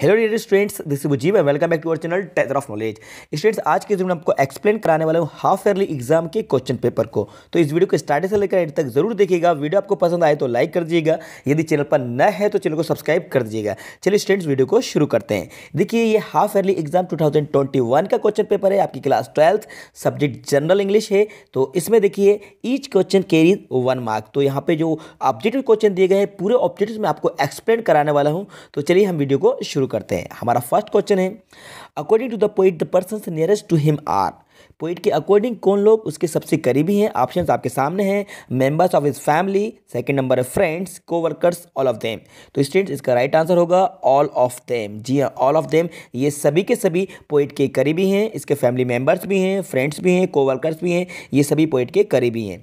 hello dear students this is Jeev and welcome back to our channel treasure of knowledge students आज के दिन में आपको एक्सप्लेन कराने वाला हूँ हाफ ईयरली एग्जाम के क्वेश्चन पेपर को तो इस वीडियो को स्टार्टिंग से लेकर एंड तक जरूर देखिएगा वीडियो आपको पसंद आए तो लाइक कर दीजिएगा यदि चैनल पर न है तो चैनल को सब्सक्राइब कर दीजिएगा चलिए स्टूडेंट्स वीडियो को शुरू करते हैं देखिए ये हाफ ईयरली एग्जाम टू का क्वेश्चन पेपर है आपकी class twelfth subject general English है तो इसमें देखिए each question carries one mark तो यहाँ पर जो ऑब्जेक्टिव क्वेश्चन दिए गए हैं पूरे ऑब्जेक्टिव में आपको एक्सप्लेन कराने वाला हूँ तो चलिए हम वीडियो को शुरू शुरू करते हैं हमारा फर्स्ट क्वेश्चन है according to the poet the person nearest to him are poet के अकॉर्डिंग कौन लोग उसके सबसे करीबी हैं ऑप्शंस आपके सामने हैं members of his family second number है friends coworkers all of them तो स्टूडेंट्स इसका राइट आंसर होगा ऑल ऑफ देम जी हाँ ऑल ऑफ देम ये सभी के सभी पोइट के करीबी हैं इसके फैमिली मेंबर्स भी हैं फ्रेंड्स भी हैं कोवर्कर्स भी हैं ये सभी पोइट के करीबी हैं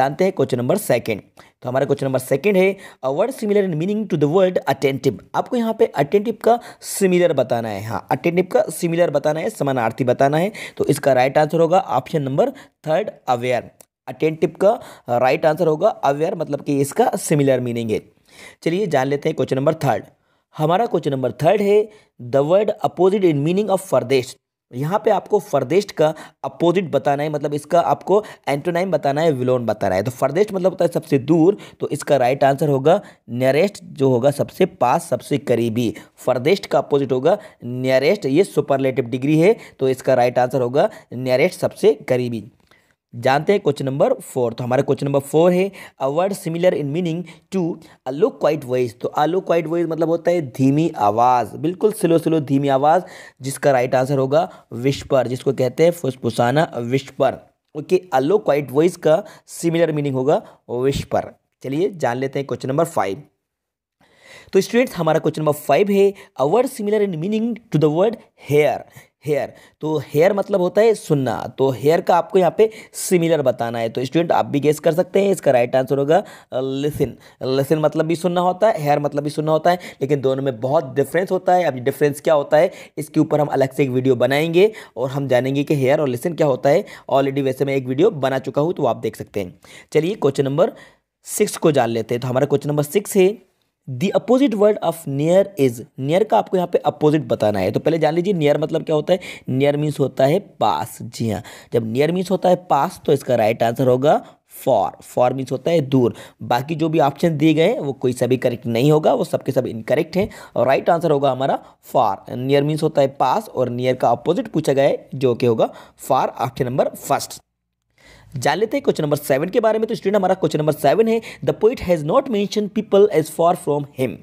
जानते हैं क्वेश्चन नंबर सेकेंड तो हमारा क्वेश्चन नंबर सेकंड है a word similar in meaning to the word attentive आपको यहाँ पे अटेंटिव का सिमिलर बताना है हाँ अटेंटिव का सिमिलर बताना है समानार्थी बताना है तो इसका राइट आंसर होगा option number third aware attentive का राइट आंसर होगा अवेयर मतलब कि इसका सिमिलर मीनिंग है चलिए जान लेते हैं क्वेश्चन नंबर थर्ड हमारा क्वेश्चन नंबर थर्ड है the word opposite in meaning of farthest यहाँ पे आपको फर्देस्ट का अपोजिट बताना है मतलब इसका आपको एंटोनाइम बताना है विलोन बताना है तो फर्देस्ट मतलब होता है सबसे दूर तो इसका राइट आंसर होगा नियरेस्ट जो होगा सबसे पास सबसे करीबी फर्देस्ट का अपोजिट होगा नियरेस्ट ये सुपरलेटिव डिग्री है तो इसका राइट आंसर होगा नियरेस्ट सबसे करीबी जानते हैं क्वेश्चन नंबर फोर तो हमारा क्वेश्चन नंबर फोर है a word similar in meaning to a low quiet voice तो अलो क्वाइट वॉइस मतलब होता है धीमी आवाज़ बिल्कुल स्लो स्लो धीमी आवाज़ जिसका राइट आंसर होगा विश्पर जिसको कहते हैं फुसफुसाना whisper okay a low quiet voice का सिमिलर मीनिंग होगा विश्पर चलिए जान लेते हैं क्वेश्चन नंबर फाइव तो स्टूडेंट्स हमारा क्वेश्चन नंबर फाइव है a word similar in meaning to the word hear hear तो हेयर मतलब होता है सुनना तो हेयर का आपको यहाँ पे सिमिलर बताना है तो स्टूडेंट आप भी गेस कर सकते हैं इसका राइट आंसर होगा लिसन uh, लिसन मतलब भी सुनना होता है हेयर मतलब भी सुनना होता है लेकिन दोनों में बहुत डिफरेंस होता है अब डिफरेंस क्या होता है इसके ऊपर हम अलग से एक वीडियो बनाएंगे और हम जानेंगे कि हेयर और लिसन क्या होता है ऑलरेडी वैसे मैं एक वीडियो बना चुका हूँ तो आप देख सकते हैं चलिए क्वेश्चन नंबर सिक्स को जान लेते हैं तो हमारा क्वेश्चन नंबर सिक्स है the opposite word of near is near का आपको यहाँ पे अपोजिट बताना है तो पहले जान लीजिए नियर मतलब क्या होता है नियर मीन्स होता है पास जी हाँ जब नियर मीन्स होता है पास तो इसका राइट आंसर होगा फॉर फॉर मीन्स होता है दूर बाकी जो भी ऑप्शन दिए गए वो कोई सभी करेक्ट नहीं होगा वो सबके सब इनकरेक्ट हैं और राइट आंसर होगा हमारा फॉर नियर मीन्स होता है पास और नियर का अपोजिट पूछा गया है जो कि होगा फार ऑप्शन नंबर फर्स्ट जान लेते हैं क्वेश्चन नंबर सेवन के बारे में तो स्टूडेंट हमारा क्वेश्चन नंबर सेवन है the poet has not mention people as far from him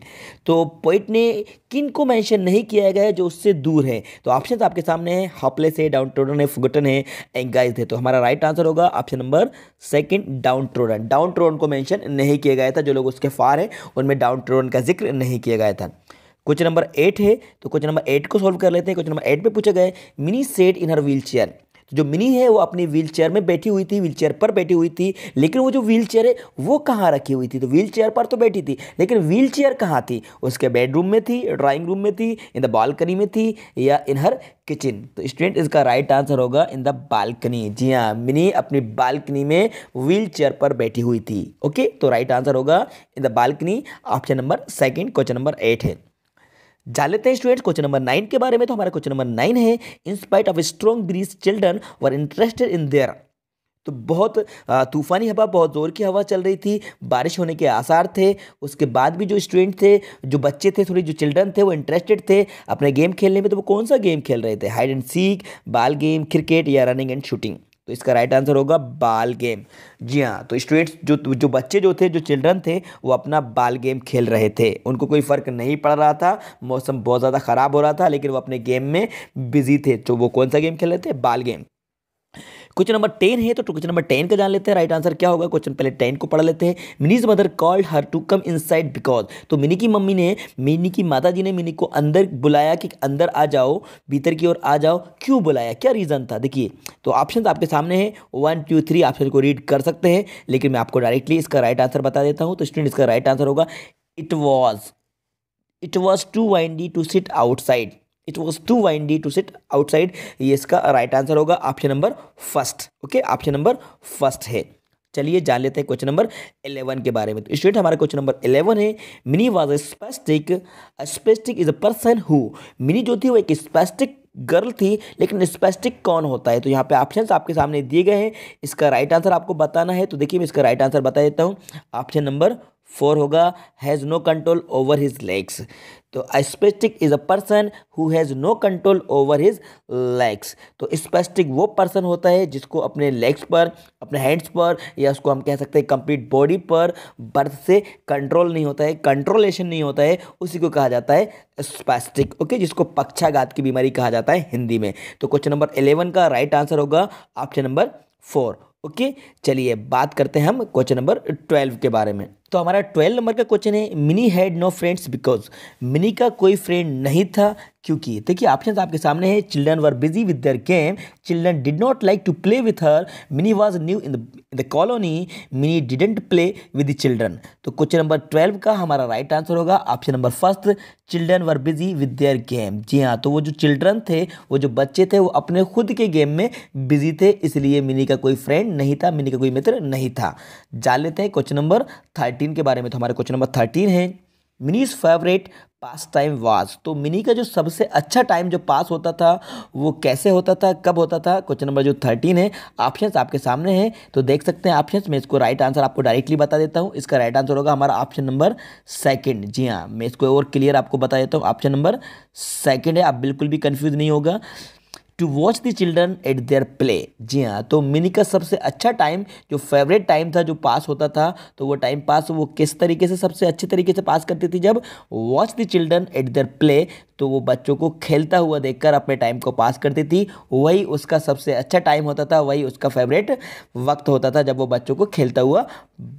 तो पोइट ने किन को मैंशन नहीं किया गया है जो उससे दूर है तो ऑप्शन आपके सामने हैं हॉपलेस है डाउन ट्रोडन है फुगटन है एंगाइज है तो हमारा राइट आंसर होगा option number second downtrodden downtrodden को मैंशन नहीं किया गया था जो लोग उसके फार हैं उनमें डाउन ट्रोडन का जिक्र नहीं किया गया था क्वेश्चन नंबर एट है तो क्वेश्चन नंबर एट को सॉल्व कर लेते हैं क्वेश्चन नंबर एट पे पूछा गया Mini sat in her wheel chair तो जो मिनी है वो अपनी व्हील चेयर में बैठी हुई थी व्हील चेयर पर बैठी हुई थी लेकिन वो जो व्हील चेयर है वो कहाँ रखी हुई थी तो व्हील चेयर पर तो बैठी थी लेकिन व्हील चेयर कहाँ थी उसके बेडरूम में थी ड्राइंग रूम में थी इन द बालकनी में थी या इन हर किचन तो स्टूडेंट इसका राइट आंसर होगा इन द बालकनी जी हाँ मिनी अपनी बालकनी में व्हील चेयर पर बैठी हुई थी ओके तो राइट आंसर होगा in the balcony option number second question number eight है जान लेते हैं स्टूडेंट्स क्वेश्चन नंबर नाइन के बारे में तो हमारा क्वेश्चन नंबर नाइन है in spite of strong breeze children were interested in their तो बहुत तूफानी हवा बहुत ज़ोर की हवा चल रही थी बारिश होने के आसार थे उसके बाद भी जो स्टूडेंट थे जो बच्चे थे थोड़ी जो चिल्ड्रन थे वो इंटरेस्टेड थे अपने गेम खेलने में तो वो कौन सा गेम खेल रहे थे hide and seek ball game cricket या रनिंग एंड शूटिंग तो इसका राइट आंसर होगा बाल गेम जी हाँ तो स्टूडेंट्स जो जो बच्चे जो थे जो चिल्ड्रन थे वो अपना बाल गेम खेल रहे थे उनको कोई फ़र्क नहीं पड़ रहा था मौसम बहुत ज़्यादा ख़राब हो रहा था लेकिन वो अपने गेम में बिजी थे तो वो कौन सा गेम खेल रहे थे बाल गेम क्वेश्चन नंबर टेन है तो क्वेश्चन नंबर टेन का जान लेते हैं राइट आंसर क्या होगा क्वेश्चन पहले टेन को पढ़ लेते हैं Mini's mother called her to come side because तो मिनी की मम्मी ने मिनी की माता जी ने मिनी को अंदर बुलाया कि अंदर आ जाओ भीतर की ओर आ जाओ क्यों बुलाया क्या रीज़न था देखिए तो ऑप्शन आपके सामने है वन टू थ्री ऑप्शन को रीड कर सकते हैं लेकिन मैं आपको डायरेक्टली इसका राइट आंसर बता देता हूँ तो स्टूडेंट इसका राइट आंसर होगा it was it was too windy to sit outside it was too windy to sit outside ये इसका राइट आंसर होगा option number first okay option number first है चलिए जान लेते हैं क्वेश्चन नंबर इलेवन के बारे में तो स्टूडेंट हमारा क्वेश्चन नंबर इलेवन है Mini was spastic spastic is a person who Mini जो थी वो एक स्पेस्टिक गर्ल थी लेकिन स्पेस्टिक कौन होता है तो यहाँ पे ऑप्शन आपके सामने दिए गए हैं इसका राइट आंसर आपको बताना है तो देखिए मैं इसका राइट आंसर बता देता हूँ ऑप्शन नंबर फोर होगा has no control over his legs तो spastic is a person who has no control over his legs तो स्पेस्टिक वो पर्सन होता है जिसको अपने लेग्स पर अपने हैंड्स पर या उसको हम कह सकते हैं कंप्लीट बॉडी पर बर्थ से कंट्रोल नहीं होता है कंट्रोलेशन नहीं होता है उसी को कहा जाता है स्पेस्टिक ओके जिसको पक्षाघात की बीमारी कहा जाता है हिंदी में तो क्वेश्चन नंबर एलेवन का राइट आंसर होगा ऑप्शन नंबर फोर ओके चलिए बात करते हैं हम क्वेश्चन नंबर ट्वेल्व के बारे में तो हमारा ट्वेल्व नंबर का क्वेश्चन है Mini had no friends because Mini का कोई फ्रेंड नहीं था क्योंकि देखिए ऑप्शन आपके सामने है children were busy with their game children did not like to play with her Mini was new in the colony Mini didn't play with the children तो क्वेश्चन नंबर ट्वेल्व का हमारा राइट आंसर होगा option number first children were busy with their game जी हाँ तो वो जो children थे वो जो बच्चे थे वो अपने खुद के गेम में बिजी थे इसलिए मिनी का कोई फ्रेंड नहीं था मिनी का कोई मित्र नहीं था जान लेते हैं क्वेश्चन नंबर थर्टी थर्टीन के बारे में तो हमारे क्वेश्चन नंबर थर्टीन है Mini's favourite pastime was तो मिनी का जो सबसे अच्छा टाइम जो पास होता था वो कैसे होता था कब होता था क्वेश्चन नंबर जो थर्टीन है ऑप्शंस आपके सामने हैं तो देख सकते हैं ऑप्शंस मैं इसको राइट आंसर आपको डायरेक्टली बता देता हूं इसका राइट आंसर होगा हमारा ऑप्शन नंबर सेकंड जी हाँ मैं इसको और क्लियर आपको बता देता हूँ ऑप्शन नंबर सेकेंड है आप बिल्कुल भी कन्फ्यूज़ नहीं होगा to watch the children at their play जी हाँ तो मिनी का सबसे अच्छा टाइम जो फेवरेट टाइम था जो पास होता था तो वो टाइम पास वो किस तरीके से सबसे अच्छे तरीके से पास करती थी जब watch the children at their play तो वो बच्चों को खेलता हुआ देखकर अपने टाइम को पास करती थी वही उसका सबसे अच्छा टाइम होता था वही उसका फेवरेट वक्त होता था जब वो बच्चों को खेलता हुआ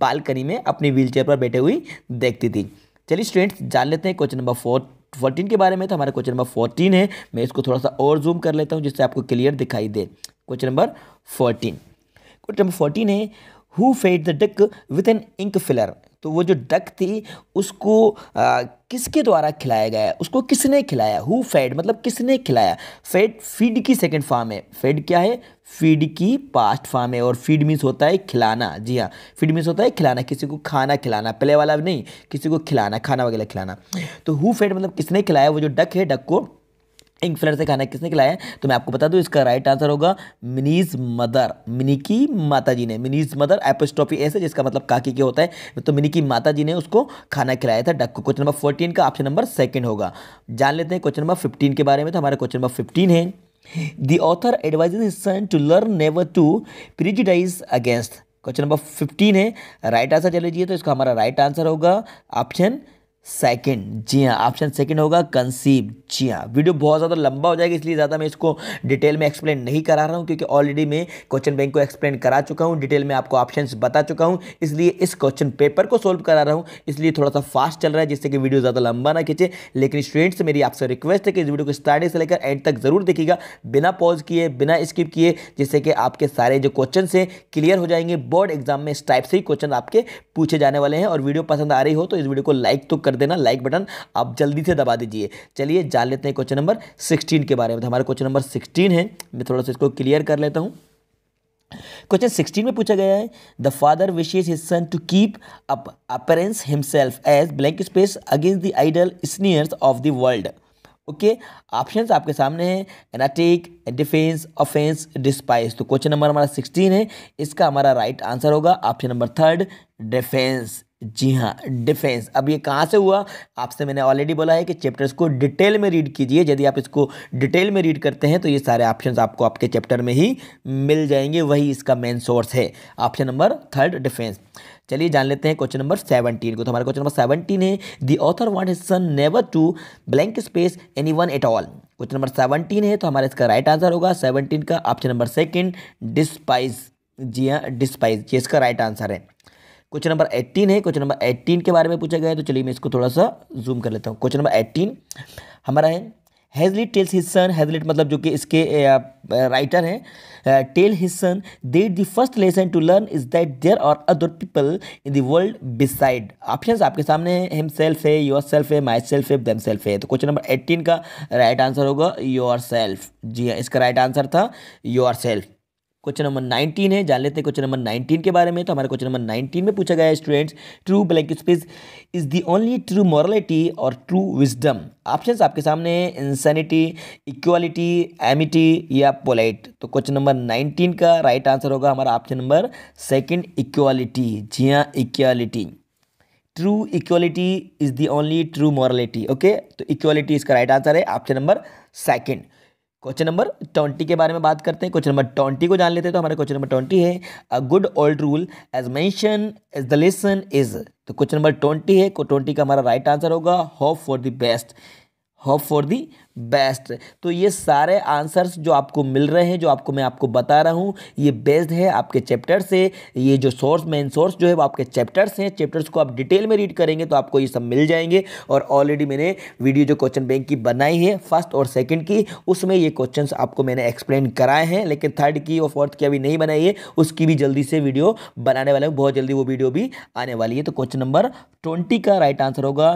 बालकनी में अपनी चेयर पर बैठे हुई देखती थी चलिए स्टूडेंट्स जान लेते हैं क्वेश्चन नंबर फोर्थ फोर्टीन के बारे में तो हमारा क्वेश्चन नंबर फोर्टीन है मैं इसको थोड़ा सा और जूम कर लेता हूँ जिससे आपको क्लियर दिखाई दे question number fourteen question number fourteen है who fed the duck with an ink filler तो वो जो डक थी उसको आ, किसके द्वारा खिलाया गया उसको किसने खिलाया हु फेड मतलब किसने खिलाया फेड फीड की सेकंड फॉर्म है फेड क्या है फीड की पास्ट फॉर्म है और फीड मीन्स होता है खिलाना जी हाँ फीड मीन्स होता है खिलाना किसी को खाना खिलाना पहले वाला नहीं किसी को खिलाना खाना वगैरह खिलाना तो हु फेड मतलब किसने खिलाया वो जो डक है डक को इंक फ्लर से खाना किसने खिलाया तो मैं आपको बता दूं इसका राइट आंसर होगा मिनीज मदर मिनी की माता जी ने मिनीज मदर एपोस्ट्रॉफी ऐसे जिसका मतलब काकी के होता है तो मिनी की माता जी ने उसको खाना खिलाया था डक को क्वेश्चन नंबर फोर्टीन का ऑप्शन नंबर सेकेंड होगा जान लेते हैं क्वेश्चन नंबर फिफ्टीन के बारे में तो हमारा क्वेश्चन नंबर फिफ्टीन है the author advise his son to learn never to prejudice against question number fifteen है राइट आंसर चले जाइए तो इसका हमारा राइट आंसर होगा ऑप्शन सेकेंड जी हाँ ऑप्शन सेकंड होगा कंसीव जी हाँ वीडियो बहुत ज़्यादा लंबा हो जाएगा इसलिए ज़्यादा मैं इसको डिटेल में एक्सप्लेन नहीं करा रहा हूँ क्योंकि ऑलरेडी मैं क्वेश्चन बैंक को एक्सप्लेन करा चुका हूँ डिटेल में आपको ऑप्शन बता चुका हूँ इसलिए इस क्वेश्चन पेपर को सोल्व करा रहा हूँ इसलिए थोड़ा सा फास्ट चल रहा है जिससे कि वीडियो ज़्यादा लंबा ना खींचे लेकिन स्टूडेंट्स मेरी आपसे रिक्वेस्ट है कि इस वीडियो को स्टार्टिंग से लेकर एंड तक ज़रूर देखिएगा बिना पॉज किए बिना स्किप किए जिससे कि आपके सारे जो क्वेश्चन हैं क्लियर हो जाएंगे बोर्ड एग्जाम में इस टाइप से ही क्वेश्चन आपके पूछे जाने वाले हैं और वीडियो पसंद आ रही हो तो इस वीडियो को लाइक तो कर देना लाइक बटन आप जल्दी से दबा दीजिए चलिए जान लेते हैं क्वेश्चन नंबर सिक्सटीन के बारे में तो हमारा क्वेश्चन नंबर सिक्सटीन है मैं थोड़ा सा इसको क्लियर कर लेता हूँ क्वेश्चन सिक्सटीन में पूछा गया है the father wishes his son to keep up appearance himself as blank space against the idle sneers of the world okay option आपके सामने हैं एनाटेक डिफेंस ऑफेंस डिस्पाइस तो क्वेश्चन नंबर हमारा सिक्सटीन है इसका हमारा राइट right आंसर होगा option number third defence जी हाँ डिफेंस अब ये कहाँ से हुआ आपसे मैंने ऑलरेडी बोला है कि चैप्टर्स को डिटेल में रीड कीजिए यदि आप इसको डिटेल में रीड करते हैं तो ये सारे ऑप्शंस आपको आपके चैप्टर में ही मिल जाएंगे वही इसका मेन सोर्स है ऑप्शन नंबर थर्ड डिफेंस चलिए जान लेते हैं क्वेश्चन नंबर सेवनटीन को तो हमारा क्वेश्चन नंबर सेवनटीन है the author want his son never to blank space anyone at all question number seventeen है तो हमारा इसका राइट आंसर होगा सेवनटीन का ऑप्शन नंबर सेकेंड डिस्पाइज जी हाँ डिस्पाइज ये इसका राइट आंसर है क्वेश्चन नंबर एट्टीन है क्वेश्चन नंबर एट्टीन के बारे में पूछा गया है तो चलिए मैं इसको थोड़ा सा जूम कर लेता हूँ क्वेश्चन नंबर एट्टीन हमारा है Hazlitt tells his son Hazlitt Hazlitt मतलब जो कि इसके राइटर हैं tell his son that the first lesson to learn is that there are other people in the world besides option आपके सामने हिम सेल्फ है योर सेल्फ है माई सेल्फ है देम सेल्फ है तो क्वेश्चन नंबर एट्टीन का right right answer होगा yourself जी हाँ इसका राइट right आंसर था योर सेल्फ क्वेश्चन नंबर 19 है जान लेते हैं क्वेश्चन नंबर 19 के बारे में तो हमारे क्वेश्चन नंबर 19 में पूछा गया है students true blank space is the only true morality और ट्रू विजडम ऑप्शन आपके सामने हैं इंसानिटी इक्वालिटी एमिटी या पोलाइट तो क्वेश्चन नंबर 19 का राइट आंसर होगा हमारा ऑप्शन नंबर सेकेंड इक्वालिटी जी हाँ equality true equality is the only true morality okay तो इक्वालिटी इसका राइट आंसर है option number second question number twenty के बारे में बात करते हैं क्वेश्चन नंबर ट्वेंटी को जान लेते हैं तो हमारा क्वेश्चन नंबर ट्वेंटी है a good old rule as mention as the lesson is तो क्वेश्चन नंबर ट्वेंटी है ट्वेंटी का हमारा राइट आंसर होगा hope for the best hope for the best तो ये सारे आंसर्स जो आपको मिल रहे हैं जो आपको मैं आपको बता रहा हूँ ये बेस्ड है आपके चैप्टर से ये जो सोर्स मेन सोर्स जो है वो आपके चैप्टर्स हैं चैप्टर्स को आप डिटेल में रीड करेंगे तो आपको ये सब मिल जाएंगे और ऑलरेडी मैंने वीडियो जो क्वेश्चन बैंक की बनाई है फर्स्ट और सेकेंड की उसमें ये क्वेश्चन आपको मैंने एक्सप्लेन कराए हैं लेकिन थर्ड की और फोर्थ की अभी नहीं बनाई है उसकी भी जल्दी से वीडियो बनाने वाले बहुत जल्दी वो वीडियो भी आने वाली है तो क्वेश्चन नंबर ट्वेंटी का राइट आंसर होगा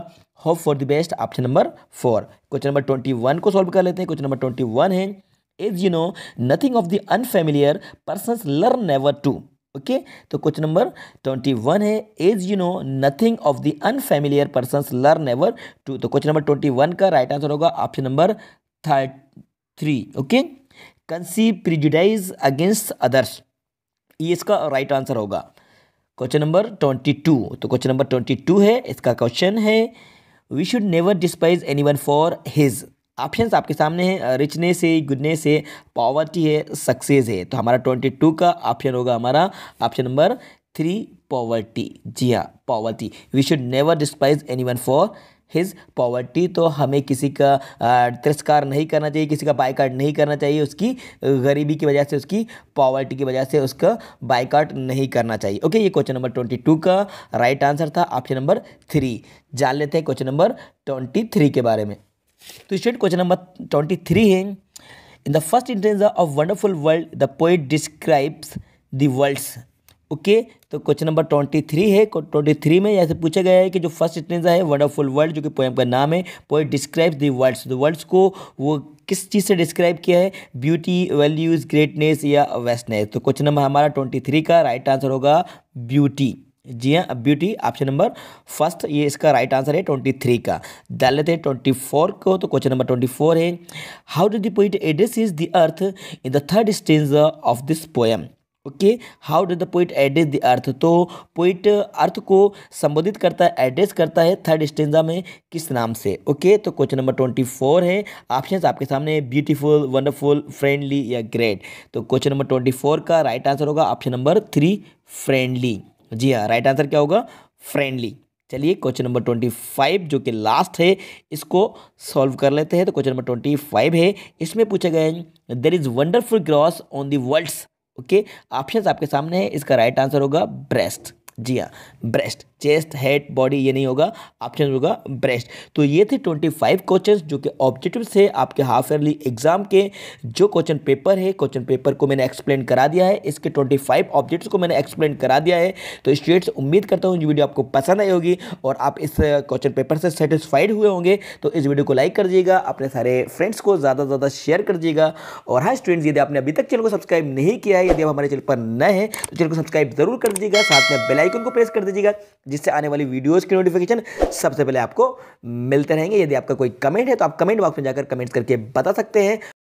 hope for the best option number four question number twenty one को सॉल्व कर लेते हैं क्वेश्चन नंबर ट्वेंटी वन है is you know nothing of the unfamiliar person learn never to okay तो question number twenty one है is you know nothing of the unfamiliar person learn never to तो question number twenty one का right answer होगा option number three okay conceive prejudice against others ये इसका right answer होगा question number twenty two तो question number twenty two है इसका question है we should never despise anyone for his options आपके सामने हैं रिचनेस है गुडनेस है पॉवर्टी है सक्सेस है तो हमारा ट्वेंटी टू का ऑप्शन होगा हमारा ऑप्शन नंबर थ्री पॉवर्टी जी हाँ poverty we should never despise anyone for his poverty तो हमें किसी का तिरस्कार नहीं करना चाहिए किसी का बाइकाट नहीं करना चाहिए उसकी गरीबी की वजह से उसकी पॉवर्टी की वजह से उसका बाइकाट नहीं करना चाहिए ओके ये क्वेश्चन नंबर ट्वेंटी टू का राइट आंसर था ऑप्शन नंबर थ्री जान लेते हैं क्वेश्चन नंबर ट्वेंटी थ्री के बारे में तो state question number twenty three है in the first intense of wonderful world the poet describes the world's okay तो क्वेश्चन नंबर ट्वेंटी थ्री है ट्वेंटी थ्री में यहाँ से पूछा गया है कि जो फर्स्ट स्टेंजा है वंडरफुल वर्ल्ड जो कि पोएम का नाम है poet describes the world's the world's को वो किस चीज़ से डिस्क्राइब किया है ब्यूटी वैल्यूज़ ग्रेटनेस या वेस्टनेस तो क्वेश्चन नंबर हमारा ट्वेंटी थ्री का राइट आंसर होगा ब्यूटी जी हाँ ब्यूटी ऑप्शन नंबर फर्स्ट ये इसका राइट आंसर है ट्वेंटी थ्री का डाल लेते हैं ट्वेंटी फोर को तो क्वेश्चन नंबर ट्वेंटी फोर है how do the poet address is the earth in the third stanza of this poem okay how does the poet address the earth तो poet अर्थ को संबोधित करता है एड्रेस करता है थर्ड स्टेंजा में किस नाम से ओके okay, तो क्वेश्चन नंबर ट्वेंटी फोर है ऑप्शन आपके सामने ब्यूटीफुल वंडरफुल फ्रेंडली या ग्रेट तो क्वेश्चन नंबर ट्वेंटी फोर का राइट आंसर होगा ऑप्शन नंबर थ्री फ्रेंडली जी हाँ राइट आंसर क्या होगा फ्रेंडली चलिए क्वेश्चन नंबर ट्वेंटी फाइव जो कि लास्ट है इसको सॉल्व कर लेते हैं तो क्वेश्चन नंबर ट्वेंटी फाइव है इसमें पूछा गया है there is wonderful grass on the world's okay options आपके सामने है इसका राइट आंसर होगा ब्रेस्ट जी हाँ ब्रेस्ट चेस्ट हेड बॉडी ये नहीं होगा ऑप्शन होगा ब्रेस्ट तो ये थे ट्वेंटी फाइव क्वेश्चन जो कि ऑब्जेक्टिव है आपके हाफ ईयरली एग्जाम के जो क्वेश्चन पेपर है क्वेश्चन पेपर को मैंने एक्सप्लेन करा दिया है इसके ट्वेंटी फाइव ऑब्जेक्ट्स को मैंने एक्सप्लेन करा दिया है तो स्टूडेंट्स उम्मीद करता हूँ ये वीडियो आपको पसंद आई होगी और आप इस क्वेश्चन पेपर से सेटिस्फाइड हुए होंगे तो इस वीडियो को लाइक कर दीजिएगा अपने सारे फ्रेंड्स को ज़्यादा से ज़्यादा शेयर कर दीजिएगा और हाँ स्टूडेंट्स यदि आपने अभी तक चैनल को सब्सक्राइब नहीं किया है यदि आप हमारे चैनल पर नए हैं तो चैनल को सब्सक्राइब जरूर कर दीजिएगा साथ में बेलाइक बेलाइकन को प्रेस कर दीजिएगा जिससे आने वाली वीडियोज़ की नोटिफिकेशन सबसे पहले आपको मिलते रहेंगे यदि आपका कोई कमेंट है तो आप कमेंट बॉक्स में जाकर कमेंट करके बता सकते हैं